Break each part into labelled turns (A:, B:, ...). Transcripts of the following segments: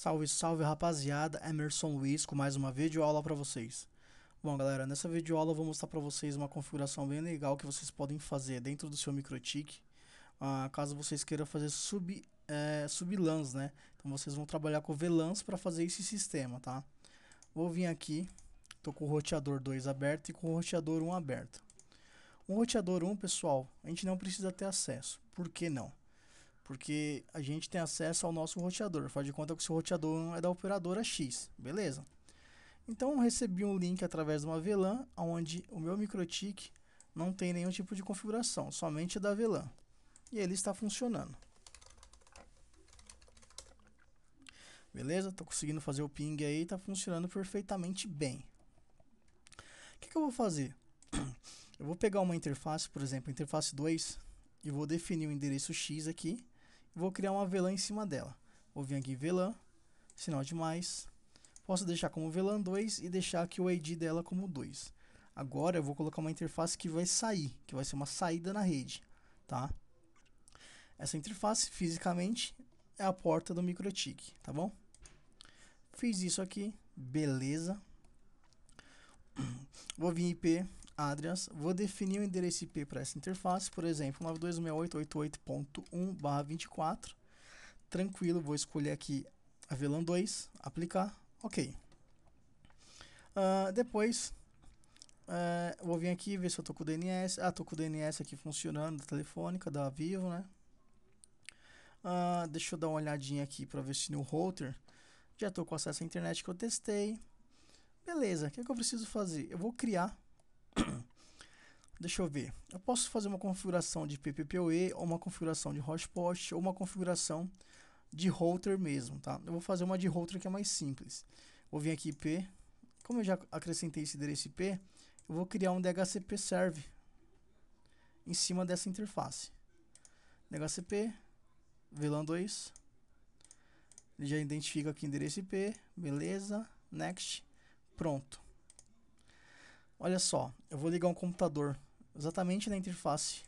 A: Salve, salve rapaziada, Emerson Luiz com mais uma videoaula para vocês. Bom galera, nessa videoaula eu vou mostrar para vocês uma configuração bem legal que vocês podem fazer dentro do seu microtik ah, caso vocês queiram fazer sub, é, sublans, né? Então vocês vão trabalhar com VLANs para fazer esse sistema, tá? Vou vir aqui, tô com o roteador 2 aberto e com o roteador 1 aberto. Um roteador 1, pessoal, a gente não precisa ter acesso, por que não? Porque a gente tem acesso ao nosso roteador. Faz de conta que o seu roteador é, é da operadora X, beleza? Então recebi um link através de uma VLAN, onde o meu MikroTik não tem nenhum tipo de configuração, somente da VLAN. E ele está funcionando. Beleza? Estou conseguindo fazer o ping aí, está funcionando perfeitamente bem. O que, que eu vou fazer? Eu vou pegar uma interface, por exemplo, interface 2, e vou definir o endereço X aqui, Vou criar uma VLAN em cima dela. Vou vir aqui em VLAN, sinal de mais. Posso deixar como VLAN 2 e deixar aqui o ID dela como 2. Agora eu vou colocar uma interface que vai sair, que vai ser uma saída na rede, tá? Essa interface fisicamente é a porta do MikroTik, tá bom? Fiz isso aqui, beleza. Vou vir IP Adrians, vou definir o endereço IP para essa interface, por exemplo, 92.168.88.1/24. Tranquilo, vou escolher aqui a VLAN 2, aplicar, ok. Uh, depois, uh, vou vir aqui ver se eu tô com o DNS. Ah, tô com o DNS aqui funcionando, da telefônica, da Vivo, né? Uh, deixa eu dar uma olhadinha aqui para ver se no router já tô com acesso à internet que eu testei. Beleza, o que, é que eu preciso fazer? Eu vou criar Deixa eu ver. Eu posso fazer uma configuração de PPPoE, ou uma configuração de hotspot, ou uma configuração de router mesmo, tá? Eu vou fazer uma de router que é mais simples. Vou vir aqui IP. Como eu já acrescentei esse endereço IP, eu vou criar um DHCP serve em cima dessa interface. DHCP VLAN 2. Ele já identifica aqui endereço IP, beleza? Next. Pronto. Olha só, eu vou ligar um computador exatamente na interface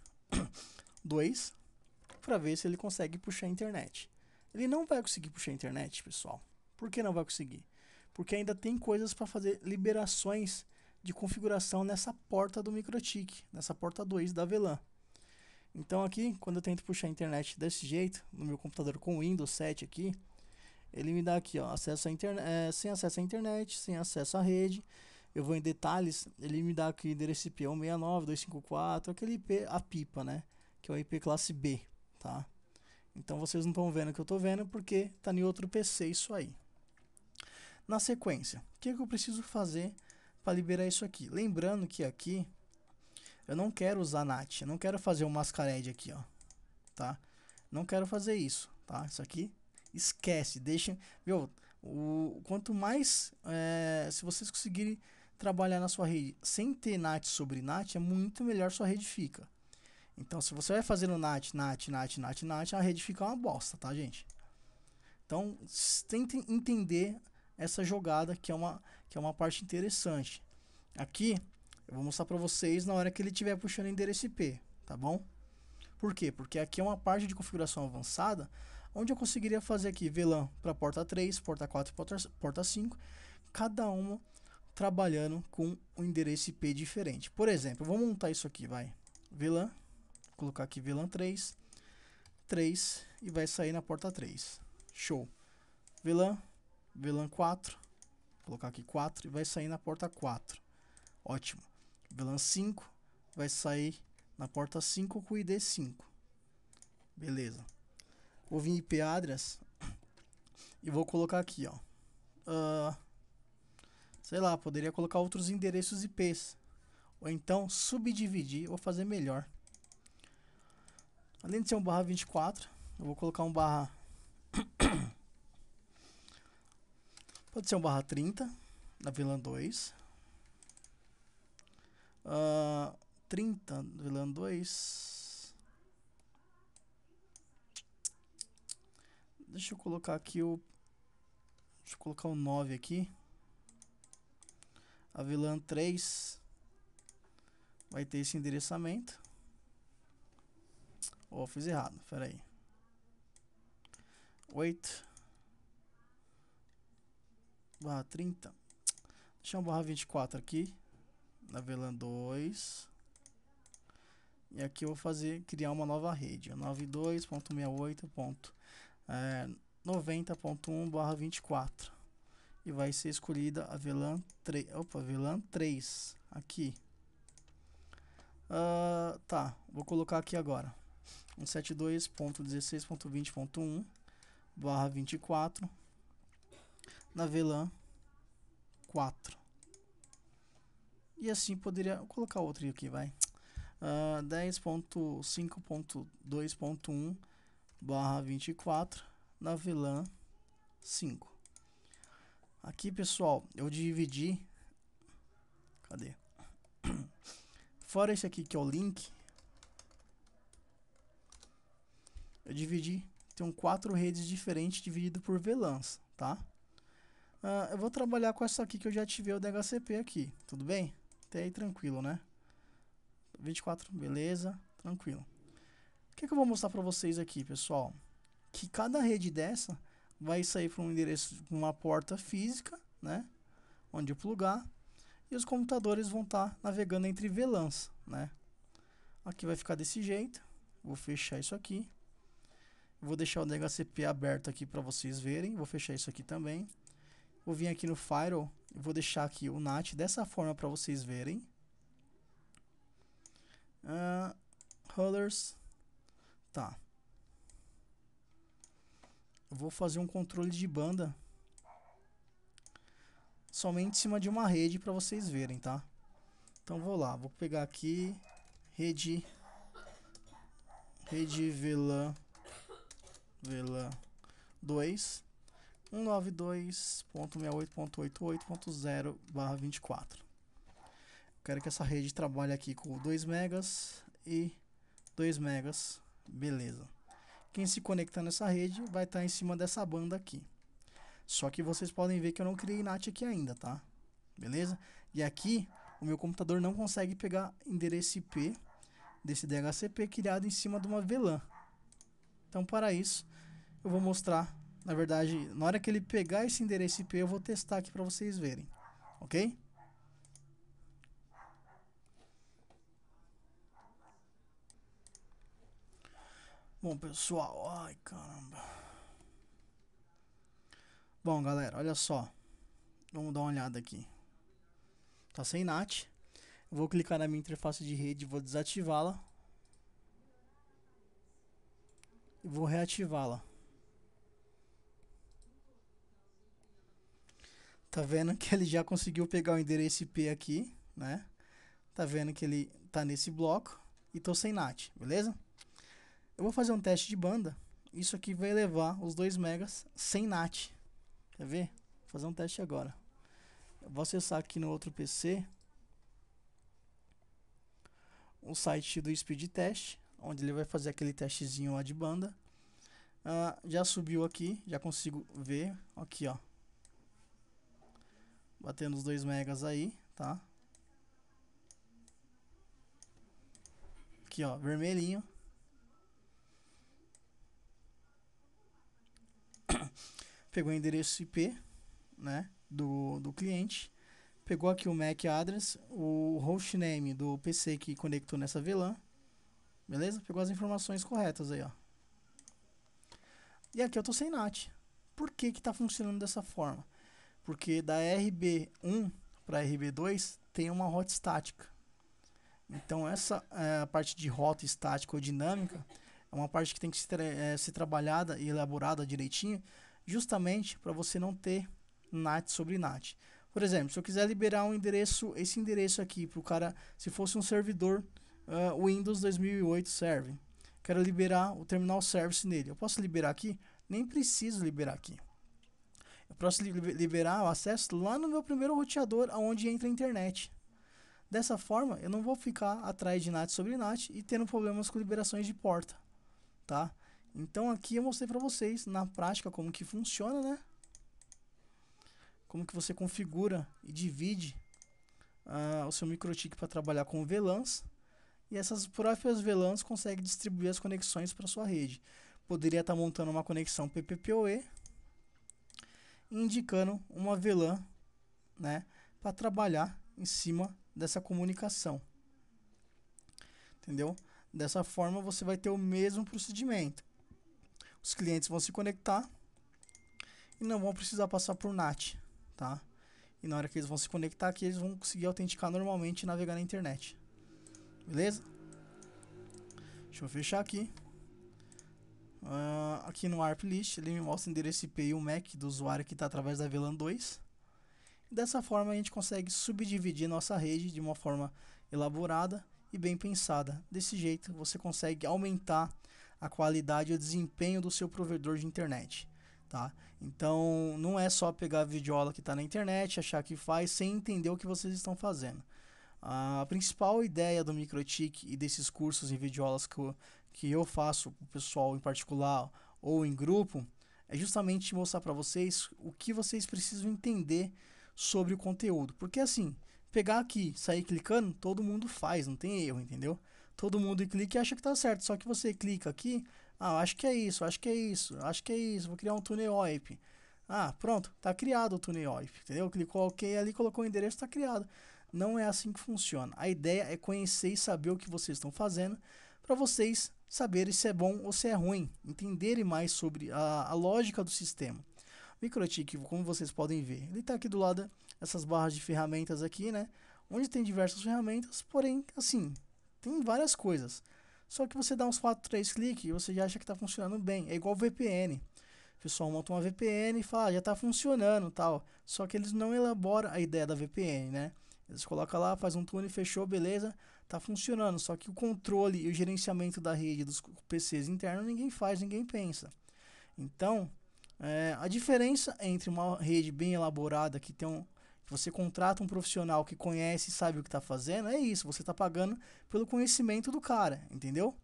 A: 2 para ver se ele consegue puxar a internet. Ele não vai conseguir puxar a internet, pessoal. Por que não vai conseguir? Porque ainda tem coisas para fazer liberações de configuração nessa porta do MikroTik, nessa porta 2 da VLAN. Então aqui, quando eu tento puxar a internet desse jeito, no meu computador com Windows 7 aqui, ele me dá aqui, ó, acesso à internet, é, sem acesso à internet, sem acesso à rede, eu vou em detalhes, ele me dá aqui o endereço IP 169254, aquele IP, a pipa, né? Que é o IP classe B, tá? Então vocês não estão vendo o que eu estou vendo porque está em outro PC isso aí. Na sequência, o que, é que eu preciso fazer para liberar isso aqui? Lembrando que aqui eu não quero usar NAT, eu não quero fazer um mascarede aqui, ó, tá? Não quero fazer isso, tá? Isso aqui esquece, deixa, meu, o quanto mais é, se vocês conseguirem trabalhar na sua rede sem ter NAT sobre NAT, é muito melhor sua rede fica. Então, se você vai fazendo NAT, NAT, NAT, NAT, NAT, a rede fica uma bosta, tá, gente? Então, tentem entender essa jogada que é uma, que é uma parte interessante. Aqui, eu vou mostrar para vocês na hora que ele estiver puxando endereço IP, tá bom? Por quê? Porque aqui é uma parte de configuração avançada, onde eu conseguiria fazer aqui VLAN para porta 3, porta 4 e porta 5, cada uma trabalhando com um endereço IP diferente. Por exemplo, vou montar isso aqui, vai. VLAN, colocar aqui VLAN 3, 3 e vai sair na porta 3. Show. VLAN, VLAN 4, colocar aqui 4 e vai sair na porta 4. Ótimo. VLAN 5 vai sair na porta 5 com ID 5. Beleza. Vou vir IP address e vou colocar aqui, ó. Uh, sei lá, poderia colocar outros endereços IPs. Ou então subdividir ou fazer melhor. Além de ser um barra 24, eu vou colocar um barra... Pode ser um barra 30, na vilã 2. Uh, 30, vilã 2. Deixa eu colocar aqui o... Deixa eu colocar o 9 aqui. A VLAN 3 vai ter esse endereçamento. Ou oh, fiz errado, espera aí. 8 barra 30. Deixa um barra 24 aqui. Na VLAN 2. E aqui eu vou fazer, criar uma nova rede. 92.68.90.1 eh, barra 24 e vai ser escolhida a VLAN 3, opa, VLAN 3 aqui. Uh, tá, vou colocar aqui agora 172.16.20.1 barra 24 na VLAN 4 e assim poderia vou colocar outro aqui, vai uh, ah, 10.5.2.1 barra 24 na VLAN 5 Aqui, pessoal, eu dividi... Cadê? Fora esse aqui que é o link. Eu dividi. Tem quatro redes diferentes dividido por VLANs, tá? Uh, eu vou trabalhar com essa aqui que eu já ativei o DHCP aqui, tudo bem? Até aí tranquilo, né? 24, beleza, tranquilo. O que, que eu vou mostrar para vocês aqui, pessoal? Que cada rede dessa vai sair para um endereço, uma porta física, né? Onde plugar. E os computadores vão estar tá navegando entre VLANs, né? Aqui vai ficar desse jeito. Vou fechar isso aqui. Vou deixar o DHCP aberto aqui para vocês verem. Vou fechar isso aqui também. Vou vir aqui no Firewall. Vou deixar aqui o NAT dessa forma para vocês verem. Uh, ah, Holders. Tá vou fazer um controle de banda somente em cima de uma rede para vocês verem, tá? Então vou lá, vou pegar aqui rede rede VLAN VLAN 2 192.68.88.0 barra 24 Quero que essa rede trabalhe aqui com 2 megas e 2 megas, beleza quem se conectar nessa rede vai estar tá em cima dessa banda aqui. Só que vocês podem ver que eu não criei NAT aqui ainda, tá? Beleza? E aqui, o meu computador não consegue pegar endereço IP desse DHCP criado em cima de uma VLAN. Então, para isso, eu vou mostrar, na verdade, na hora que ele pegar esse endereço IP, eu vou testar aqui para vocês verem, ok? Bom, pessoal, ai caramba. Bom, galera, olha só. Vamos dar uma olhada aqui. Tá sem NAT. Vou clicar na minha interface de rede, vou desativá-la. E vou reativá-la. Tá vendo que ele já conseguiu pegar o endereço IP aqui, né? Tá vendo que ele tá nesse bloco e tô sem NAT, beleza? Eu vou fazer um teste de banda. Isso aqui vai levar os 2 megas sem NAT. Quer ver? Vou fazer um teste agora. Eu vou acessar aqui no outro PC o site do Speed Test, onde ele vai fazer aquele testezinho lá de banda. Uh, já subiu aqui, já consigo ver, aqui ó, batendo os 2 megas aí, tá? Aqui ó, vermelhinho, pegou o endereço IP, né, do, do cliente, pegou aqui o MAC address, o hostname do PC que conectou nessa VLAN, beleza? Pegou as informações corretas aí, ó. E aqui eu tô sem NAT. Por que que tá funcionando dessa forma? Porque da RB1 para RB2 tem uma rota estática. Então essa é, parte de rota estática ou dinâmica é uma parte que tem que ser, é, ser trabalhada e elaborada direitinho justamente para você não ter NAT sobre NAT. Por exemplo, se eu quiser liberar um endereço, esse endereço aqui para o cara, se fosse um servidor uh, Windows 2008 serve, quero liberar o terminal service nele, eu posso liberar aqui? Nem preciso liberar aqui. Eu posso liberar o acesso lá no meu primeiro roteador, aonde entra a internet. Dessa forma, eu não vou ficar atrás de NAT sobre NAT e tendo problemas com liberações de porta, tá? Então aqui eu mostrei para vocês na prática como que funciona, né? Como que você configura e divide uh, o seu microtik para trabalhar com VLANs. E essas próprias VLANs conseguem distribuir as conexões para sua rede. Poderia estar tá montando uma conexão PPPoE, indicando uma VLAN, né, para trabalhar em cima dessa comunicação. Entendeu? Dessa forma você vai ter o mesmo procedimento os clientes vão se conectar e não vão precisar passar por NAT, tá? E na hora que eles vão se conectar aqui, eles vão conseguir autenticar normalmente e navegar na internet. Beleza? Deixa eu fechar aqui. Uh, aqui no ARP List, ele me mostra o endereço IP e o MAC do usuário que está através da VLAN 2. E dessa forma, a gente consegue subdividir nossa rede de uma forma elaborada e bem pensada. Desse jeito, você consegue aumentar a qualidade e o desempenho do seu provedor de internet. Tá? Então não é só pegar a videoaula que está na internet, achar que faz sem entender o que vocês estão fazendo. A principal ideia do MicroTik e desses cursos em videoaulas que eu, que eu faço para o pessoal em particular ou em grupo é justamente mostrar para vocês o que vocês precisam entender sobre o conteúdo. Porque assim, pegar aqui, sair clicando, todo mundo faz, não tem erro, entendeu? todo mundo clica e acha que tá certo. Só que você clica aqui, ah, acho que é isso, acho que é isso, acho que é isso, vou criar um túnel OIP. Ah, pronto, tá criado o túnel OIP, entendeu? Clicou OK ali, colocou o endereço, tá criado. Não é assim que funciona. A ideia é conhecer e saber o que vocês estão fazendo para vocês saberem se é bom ou se é ruim, entenderem mais sobre a, a lógica do sistema. MicroTik, como vocês podem ver, ele está aqui do lado dessas barras de ferramentas aqui, né? Onde tem diversas ferramentas, porém, assim, tem várias coisas. Só que você dá uns 4, 3 cliques e você já acha que está funcionando bem. É igual VPN. O pessoal monta uma VPN e fala, ah, já está funcionando tal. Só que eles não elaboram a ideia da VPN, né? Eles colocam lá, faz um túnel, fechou, beleza, está funcionando. Só que o controle e o gerenciamento da rede dos PCs internos ninguém faz, ninguém pensa. Então, é, a diferença entre uma rede bem elaborada que tem um, você contrata um profissional que conhece e sabe o que está fazendo, é isso, você está pagando pelo conhecimento do cara, entendeu?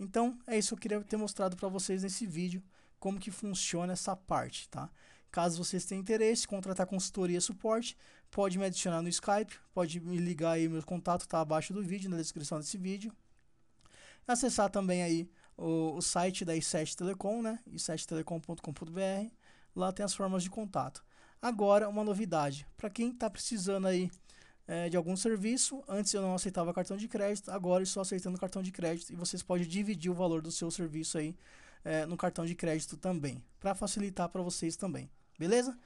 A: Então, é isso que eu queria ter mostrado para vocês nesse vídeo, como que funciona essa parte, tá? Caso vocês tenham interesse, contratar consultoria e suporte, pode me adicionar no Skype, pode me ligar aí, meu contato está abaixo do vídeo, na descrição desse vídeo. Acessar também aí o, o site da i7 Telecom, né? i7telecom.com.br, lá tem as formas de contato. Agora, uma novidade. Para quem está precisando aí é, de algum serviço, antes eu não aceitava cartão de crédito, agora estou aceitando cartão de crédito e vocês podem dividir o valor do seu serviço aí é, no cartão de crédito também, para facilitar para vocês também, beleza?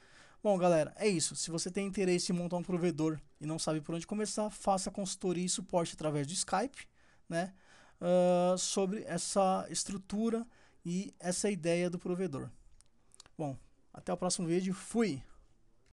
A: Bom, galera, é isso. Se você tem interesse em montar um provedor e não sabe por onde começar, faça consultoria e suporte através do Skype, né? Uh, sobre essa estrutura e essa ideia do provedor. Bom, até o próximo vídeo. Fui!